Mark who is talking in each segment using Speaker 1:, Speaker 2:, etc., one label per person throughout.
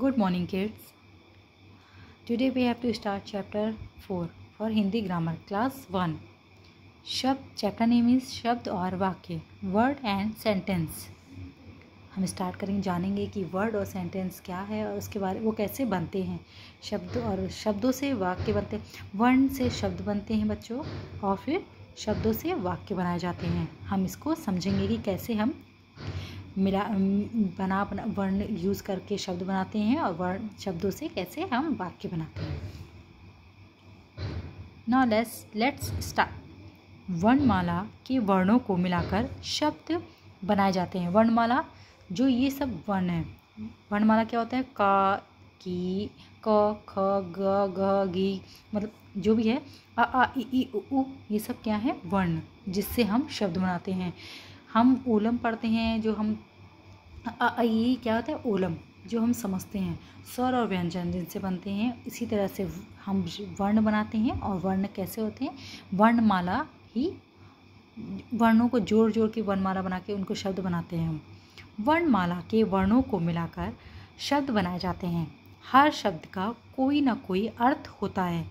Speaker 1: good morning kids today we have to start chapter four for Hindi grammar class one शब्द chapter name is शब्द और वाक्य word and sentence हम start करेंगे जानेंगे कि वर्ड और सेंटेंस क्या है और उसके बारे वो कैसे बनते हैं शब्द और शब्दों से वाक्य बनते हैं वर्ण से शब्द बनते हैं बच्चों और फिर शब्दों से वाक्य बनाए जाते हैं हम इसको समझेंगे कि कैसे हम मिला बना बना वर्ण यूज़ करके शब्द बनाते हैं और वर्ण शब्दों से कैसे हम वाक्य बनाते हैं नॉ लेस लेट्स स्टार्ट वर्णमाला के वर्णों को मिलाकर शब्द बनाए जाते हैं वर्णमाला जो ये सब वर्ण हैं वर्णमाला क्या होता है का की क ख ग ग घी मतलब जो भी है आ आ इ उ, उ ये सब क्या है वर्ण जिससे हम शब्द बनाते हैं हम ओलम पढ़ते हैं जो हम ये क्या होता है ओलम जो हम समझते हैं स्वर और व्यंजन जिनसे बनते हैं इसी तरह से हम वर्ण बनाते हैं और वर्ण कैसे होते हैं वर्णमाला ही वर्णों को जोड़ जोड़ के वर्णमाला बना के उनको शब्द बनाते हैं हम वर्णमाला के वर्णों को मिलाकर शब्द बनाए जाते हैं हर शब्द का कोई ना कोई अर्थ होता है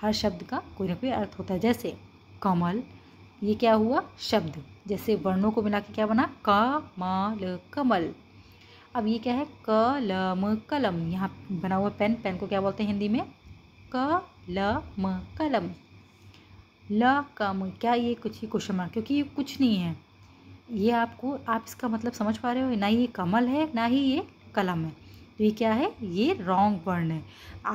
Speaker 1: हर शब्द का कोई ना कोई अर्थ होता है जैसे कमल ये क्या हुआ शब्द जैसे वर्णों को मिला के क्या बना क माल कमल अब ये क्या है कलम कलम यहाँ बना हुआ पेन पेन को क्या बोलते हैं हिंदी में क ल म कलम ल कम क्या ये कुछ ही क्वेश्चन मार्क क्योंकि ये कुछ नहीं है ये आपको आप इसका मतलब समझ पा रहे हो ना ये कमल है ना ही ये कलम है तो ये क्या है ये रॉन्ग वर्ण है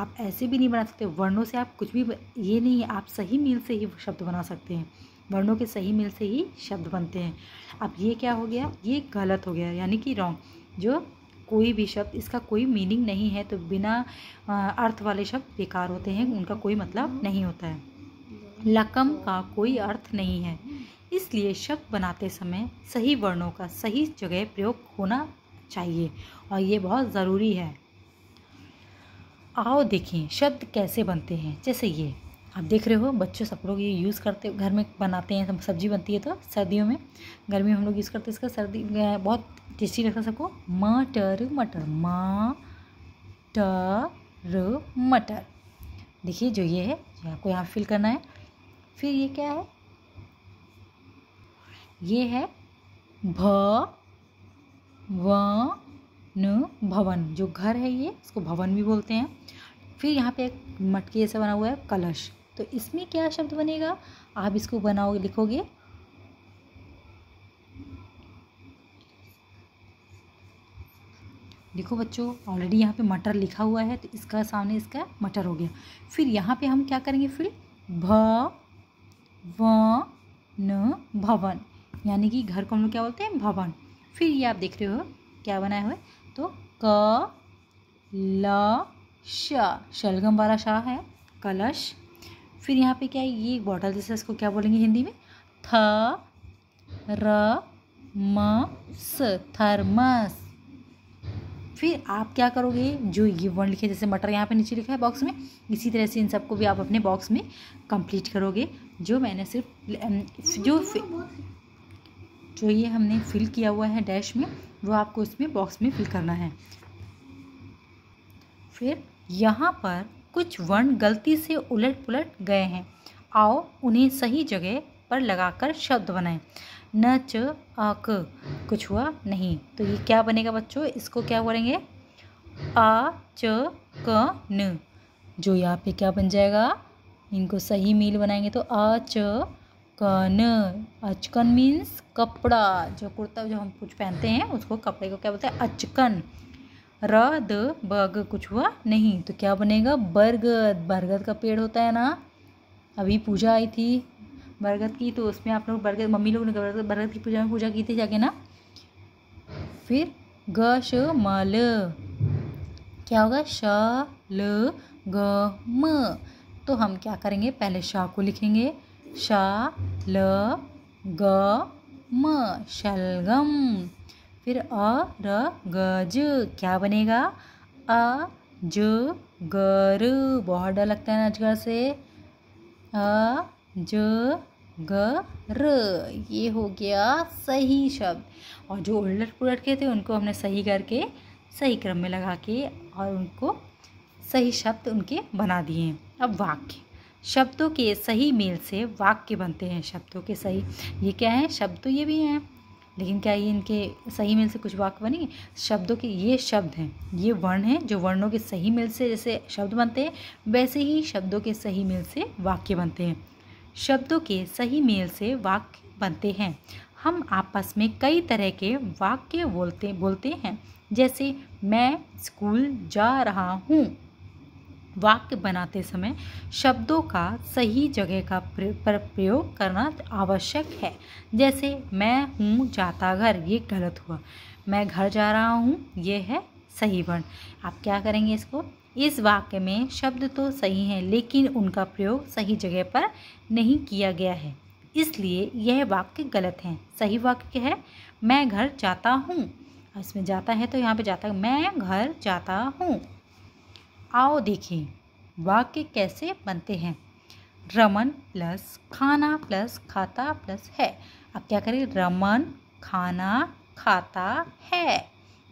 Speaker 1: आप ऐसे भी नहीं बना सकते वर्णों से आप कुछ भी ये नहीं है आप सही मील से ही शब्द बना सकते हैं वर्णों के सही मेल से ही शब्द बनते हैं अब ये क्या हो गया ये गलत हो गया यानी कि रॉन्ग जो कोई भी शब्द इसका कोई मीनिंग नहीं है तो बिना अर्थ वाले शब्द बेकार होते हैं उनका कोई मतलब नहीं होता है लकम का कोई अर्थ नहीं है इसलिए शब्द बनाते समय सही वर्णों का सही जगह प्रयोग होना चाहिए और ये बहुत ज़रूरी है आओ देखें शब्द कैसे बनते हैं जैसे ये आप देख रहे हो बच्चों सब लोग ये यूज़ करते घर में बनाते हैं सब्जी बनती है तो सर्दियों में गर्मी में हम लोग यूज़ करते हैं इसका सर्दी बहुत टेस्टी लगता है सबको मटर मटर मा टर मटर देखिए जो ये है जो आपको यहाँ फिल करना है फिर ये क्या है ये है भ व न भवन जो घर है ये इसको भवन भी बोलते हैं फिर यहाँ पे एक मटके जैसा बना हुआ है कलश तो इसमें क्या शब्द बनेगा आप इसको बनाओगे लिखोगे देखो बच्चों ऑलरेडी यहाँ पे मटर लिखा हुआ है तो इसका सामने इसका मटर हो गया फिर यहाँ पे हम क्या करेंगे फिर भ व न भवन यानी कि घर को हम लोग क्या बोलते हैं भवन फिर ये आप देख रहे हो क्या बनाया हुआ तो क ल श शलगम वाला शाह है कलश फिर यहाँ पे क्या है ये एक बॉटल जैसे इसको क्या बोलेंगे हिंदी में थ र म स थर्मस फिर आप क्या करोगे जो ये वर्ड लिखे जैसे मटर यहाँ पे नीचे लिखा है बॉक्स में इसी तरह से इन सबको भी आप अपने बॉक्स में कंप्लीट करोगे जो मैंने सिर्फ जो जो ये हमने फिल किया हुआ है डैश में वो आपको इसमें बॉक्स में फिल करना है फिर यहाँ पर कुछ वर्ण गलती से उलट पुलट गए हैं आओ उन्हें सही जगह पर लगाकर शब्द बनाएं न च अक कुछ हुआ नहीं तो ये क्या बनेगा बच्चों इसको क्या बोलेंगे अ च क न जो यहाँ पे क्या बन जाएगा इनको सही मील बनाएंगे तो अ च कन अचकन मीन्स कपड़ा जो कुर्ता जो हम कुछ पहनते हैं उसको कपड़े को क्या बोलते हैं अचकन र द बग कुछ हुआ नहीं तो क्या बनेगा बरगद बरगद का पेड़ होता है ना अभी पूजा आई थी बरगद की तो उसमें आप लोग बरगद मम्मी लोग ने बरगद की पूजा में पूजा की थी जाके ना फिर ग श म ल क्या होगा श ल ग म तो हम क्या करेंगे पहले शाह को लिखेंगे शा ल ग म शलगम फिर अ र ग ज क्या बनेगा अ ज गर बहुत डर लगता है अजगर से अ ज ग र ये हो गया सही शब्द और जो उलट पुलट के थे उनको हमने सही करके सही क्रम में लगा के और उनको सही शब्द उनके बना दिए अब वाक्य शब्दों के सही मेल से वाक्य बनते हैं शब्दों के सही ये क्या है शब्द तो ये भी हैं लेकिन क्या ये इनके सही मेल से कुछ वाक्य बनेंगे शब्दों के ये शब्द हैं ये वर्ण हैं जो वर्णों के सही मेल से जैसे शब्द बनते हैं वैसे ही शब्दों के सही मेल से वाक्य बनते हैं शब्दों के सही मेल से वाक्य बनते हैं हम आपस में कई तरह के वाक्य बोलते बोलते हैं जैसे मैं स्कूल जा रहा हूँ वाक्य बनाते समय शब्दों का सही जगह का प्रयोग करना आवश्यक है जैसे मैं हूँ जाता घर ये गलत हुआ मैं घर जा रहा हूँ ये है सही वर्ण आप क्या करेंगे इसको इस वाक्य में शब्द तो सही हैं लेकिन उनका प्रयोग सही जगह पर नहीं किया गया है इसलिए यह वाक्य गलत हैं सही वाक्य है मैं घर जाता हूँ इसमें जाता है तो यहाँ पे जाता है मैं घर जाता हूँ आओ देखें वाक्य कैसे बनते हैं रमन प्लस खाना प्लस खाता प्लस है अब क्या करें रमन खाना खाता है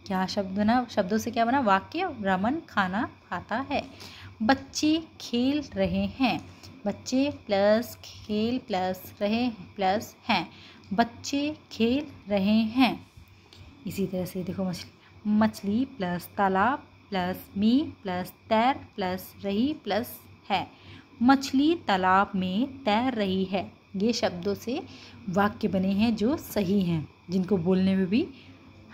Speaker 1: क्या शब्द बना शब्दों से क्या बना वाक्य रमन खाना खाता है बच्चे खेल रहे हैं बच्चे प्लस खेल प्लस रहे प्लस हैं बच्चे खेल रहे हैं इसी तरह से देखो मछली मछली प्लस तालाब प्लस मी प्लस तैर प्लस रही प्लस है मछली तालाब में तैर रही है ये शब्दों से वाक्य बने हैं जो सही हैं जिनको बोलने में भी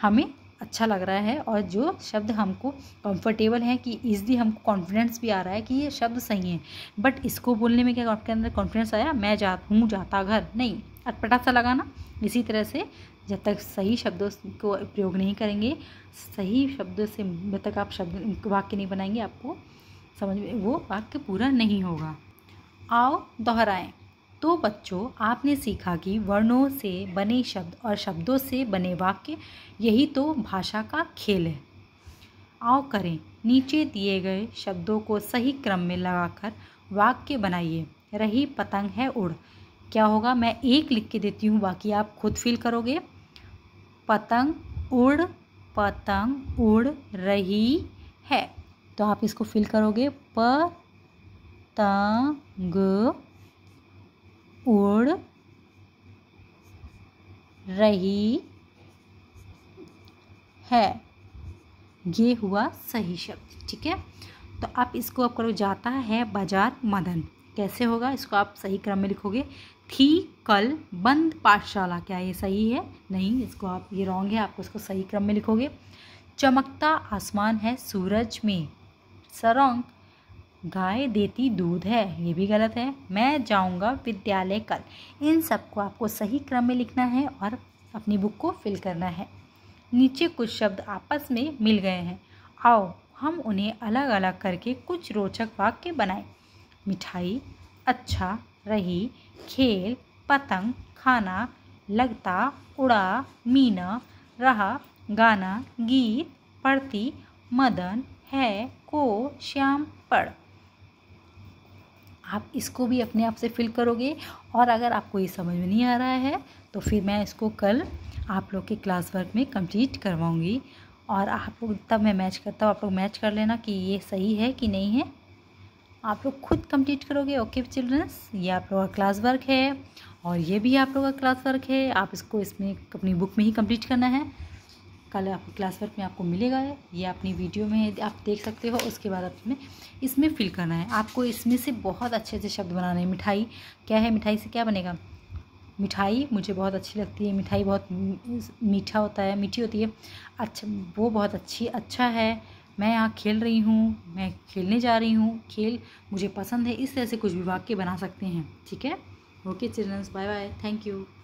Speaker 1: हमें अच्छा लग रहा है और जो शब्द हमको कंफर्टेबल है कि इजली हमको कॉन्फिडेंस भी आ रहा है कि ये शब्द सही हैं बट इसको बोलने में क्या आपके अंदर कॉन्फिडेंस आया मैं जा हूँ जाता घर नहीं अटपटा सा लगाना इसी तरह से जब तक सही शब्दों को प्रयोग नहीं करेंगे सही शब्दों से जब तक आप शब्द वाक्य नहीं बनाएंगे आपको समझ में वो वाक्य पूरा नहीं होगा आओ दोहराएं तो बच्चों आपने सीखा कि वर्णों से बने शब्द और शब्दों से बने वाक्य यही तो भाषा का खेल है आओ करें नीचे दिए गए शब्दों को सही क्रम में लगाकर वाक्य बनाइए रही पतंग है उड़ क्या होगा मैं एक लिख के देती हूँ बाकी आप खुद फील करोगे पतंग उड़ पतंग उड़ रही है तो आप इसको फील करोगे प तंग उड़ रही है ये हुआ सही शब्द ठीक है तो आप इसको आप करो जाता है बाजार मदन कैसे होगा इसको आप सही क्रम में लिखोगे थी कल बंद पाठशाला क्या ये सही है नहीं इसको आप ये रॉन्ग है आपको इसको सही क्रम में लिखोगे चमकता आसमान है सूरज में सरोंग गाय देती दूध है ये भी गलत है मैं जाऊंगा विद्यालय कल इन सबको आपको सही क्रम में लिखना है और अपनी बुक को फिल करना है नीचे कुछ शब्द आपस में मिल गए हैं आओ हम उन्हें अलग अलग करके कुछ रोचक वाक्य बनाएं मिठाई अच्छा रही खेल पतंग खाना लगता उड़ा मीना रहा गाना गीत पढ़ती मदन है को श्याम पढ़ आप इसको भी अपने आप से फिल करोगे और अगर आपको ये समझ में नहीं आ रहा है तो फिर मैं इसको कल आप लोग के क्लास वर्क में कंप्लीट करवाऊँगी और आप लोग तब मैं मैच करता हूँ आप लोग मैच कर लेना कि ये सही है कि नहीं है आप लोग खुद कंप्लीट करोगे ओके चिल्ड्रंस ये आप लोगों का क्लास वर्क है और ये भी आप लोगों का क्लास वर्क है आप इसको इसमें अपनी बुक में ही कंप्लीट करना है कल आपको क्लास वर्क में आपको मिलेगा ये अपनी वीडियो में आप देख सकते हो उसके बाद आपने इसमें फिल करना है आपको इसमें से बहुत अच्छे अच्छे शब्द बनाने हैं मिठाई क्या है मिठाई से क्या बनेगा मिठाई मुझे बहुत अच्छी लगती है मिठाई बहुत मीठा होता है मीठी होती है अच्छा वो बहुत अच्छी अच्छा है मैं यहाँ खेल रही हूँ मैं खेलने जा रही हूँ खेल मुझे पसंद है इस तरह से कुछ भी वाक्य बना सकते हैं ठीक है okay childrens bye bye thank you